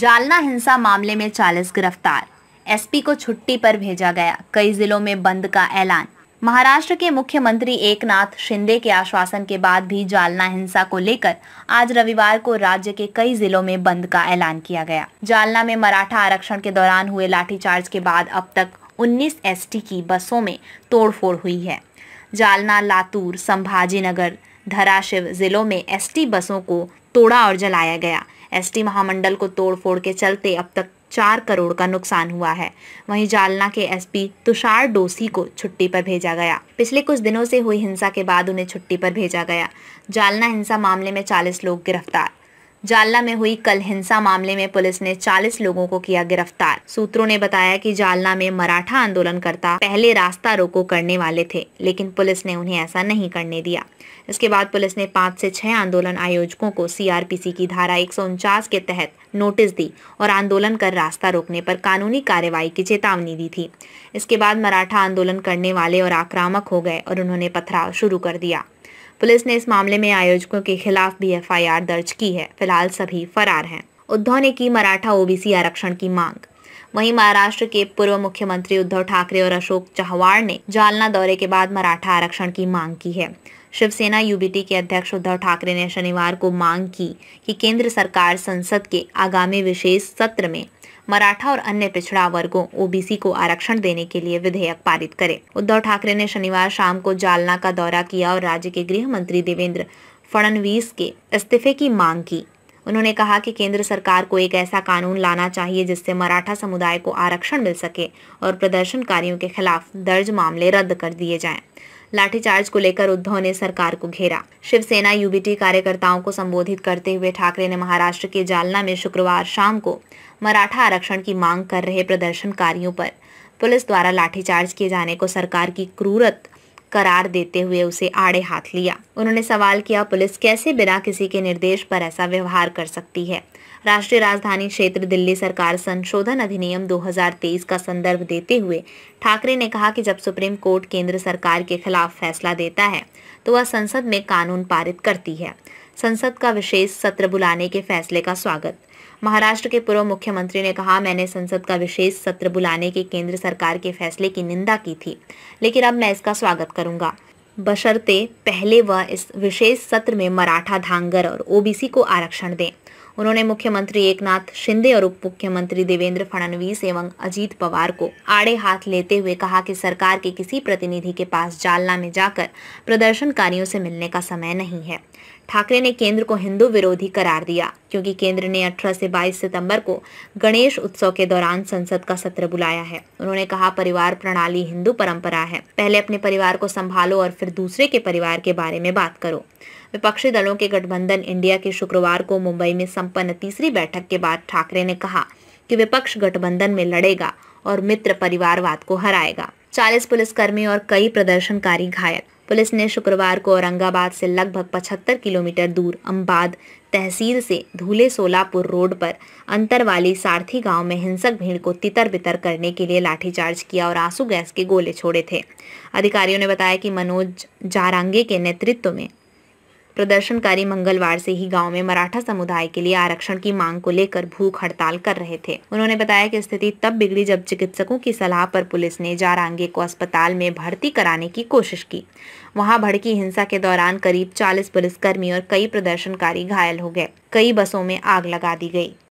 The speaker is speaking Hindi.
जालना हिंसा मामले में 40 गिरफ्तार एसपी को छुट्टी पर भेजा गया कई जिलों में बंद का ऐलान महाराष्ट्र के मुख्यमंत्री एकनाथ शिंदे के आश्वासन के बाद भी जालना हिंसा को लेकर आज रविवार को राज्य के कई जिलों में बंद का ऐलान किया गया जालना में मराठा आरक्षण के दौरान हुए लाठीचार्ज के बाद अब तक 19 एसटी की बसों में तोड़फोड़ हुई है जालना लातूर संभाजीनगर धराशिव जिलों में एसटी बसों को तोड़ा और जलाया गया एसटी महामंडल को तोड़फोड़ के चलते अब तक चार करोड़ का नुकसान हुआ है वहीं जालना के एसपी तुषार डोसी को छुट्टी पर भेजा गया पिछले कुछ दिनों से हुई हिंसा के बाद उन्हें छुट्टी पर भेजा गया जालना हिंसा मामले में 40 लोग गिरफ्तार जालना में हुई कल हिंसा मामले में पुलिस ने 40 लोगों को किया गिरफ्तार सूत्रों ने बताया कि जालना में मराठा आंदोलनकर्ता पहले रास्ता रोको करने वाले थे लेकिन पुलिस ने उन्हें ऐसा नहीं करने दिया इसके बाद पुलिस ने पाँच से छह आंदोलन आयोजकों को सीआरपीसी की धारा एक के तहत नोटिस दी और आंदोलन कर रास्ता रोकने पर कानूनी कार्रवाई की चेतावनी दी थी इसके बाद मराठा आंदोलन करने वाले और आक्रामक हो गए और उन्होंने पथराव शुरू कर दिया पुलिस ने इस मामले में आयोजकों के खिलाफ भी एफ दर्ज की है फिलहाल सभी फरार हैं उद्धव ने की मराठा ओबीसी आरक्षण की मांग वहीं महाराष्ट्र के पूर्व मुख्यमंत्री उद्धव ठाकरे और अशोक चौहान ने जालना दौरे के बाद मराठा आरक्षण की मांग की है शिवसेना यूबीटी के अध्यक्ष उद्धव ठाकरे ने शनिवार को मांग की कि केंद्र सरकार संसद के आगामी विशेष सत्र में मराठा और अन्य पिछड़ा वर्गों ओबीसी को आरक्षण देने के लिए विधेयक पारित करे उद्धव ठाकरे ने शनिवार शाम को जालना का दौरा किया और राज्य के गृह मंत्री देवेंद्र फडणवीस के इस्तीफे की मांग की उन्होंने कहा कि केंद्र सरकार को एक ऐसा कानून लाना चाहिए जिससे मराठा समुदाय को आरक्षण मिल सके और प्रदर्शनकारियों के खिलाफ दर्ज मामले रद्द कर दिए जाएं। लाठीचार्ज को लेकर उद्धव ने सरकार को घेरा शिवसेना यूबीटी कार्यकर्ताओं को संबोधित करते हुए ठाकरे ने महाराष्ट्र के जालना में शुक्रवार शाम को मराठा आरक्षण की मांग कर रहे प्रदर्शनकारियों पर पुलिस द्वारा लाठीचार्ज किए जाने को सरकार की क्रूरत करार देते हुए उसे आड़े हाथ लिया उन्होंने सवाल किया पुलिस कैसे बिना किसी के निर्देश पर ऐसा व्यवहार कर सकती है राष्ट्रीय राजधानी क्षेत्र दिल्ली सरकार संशोधन अधिनियम 2023 का संदर्भ देते हुए ठाकरे ने कहा कि जब सुप्रीम कोर्ट केंद्र सरकार के खिलाफ फैसला देता है तो वह संसद में कानून पारित करती है संसद का विशेष सत्र बुलाने के फैसले का स्वागत महाराष्ट्र के पूर्व मुख्यमंत्री ने कहा मैंने संसद का विशेष सत्र बुलाने के केंद्र सरकार के फैसले की निंदा की थी लेकिन अब मैं इसका स्वागत करूंगा बशर्ते पहले व इस विशेष सत्र में मराठा धांगर और ओबीसी को आरक्षण दें उन्होंने मुख्यमंत्री एकनाथ शिंदे और उप मुख्यमंत्री देवेंद्र फडणवीस एवं अजीत पवार को आड़े हाथ लेते हुए कहा कि सरकार के किसी प्रतिनिधि के पास जालना में जाकर प्रदर्शनकारियों से मिलने का समय नहीं है ठाकरे ने केंद्र को हिंदू विरोधी करार दिया क्योंकि केंद्र ने 18 से 22 सितंबर को गणेश उत्सव के दौरान संसद का सत्र बुलाया है उन्होंने कहा परिवार प्रणाली हिंदू परंपरा है पहले अपने परिवार को संभालो और फिर दूसरे के परिवार के बारे में बात करो विपक्षी दलों के गठबंधन इंडिया के शुक्रवार को मुंबई में संपन्न तीसरी बैठक के बाद ठाकरे ने कहा कि विपक्ष गठबंधन में लड़ेगा और मित्र परिवारवाद को हराएगा चालीस पुलिसकर्मी और कई प्रदर्शनकारी घायल पुलिस ने शुक्रवार को औरंगाबाद से लगभग 75 किलोमीटर दूर अम्बाद तहसील से धूले सोलापुर रोड पर अंतर वाली सारथी गांव में हिंसक भीड़ को तितर बितर करने के लिए लाठीचार्ज किया और आंसू गैस के गोले छोड़े थे अधिकारियों ने बताया कि मनोज जारांगे के नेतृत्व में प्रदर्शनकारी मंगलवार से ही गांव में मराठा समुदाय के लिए आरक्षण की मांग को लेकर भूख हड़ताल कर रहे थे उन्होंने बताया कि स्थिति तब बिगड़ी जब चिकित्सकों की सलाह पर पुलिस ने जारांगे को अस्पताल में भर्ती कराने की कोशिश की वहां भड़की हिंसा के दौरान करीब 40 पुलिसकर्मी और कई प्रदर्शनकारी घायल हो गए कई बसों में आग लगा दी गई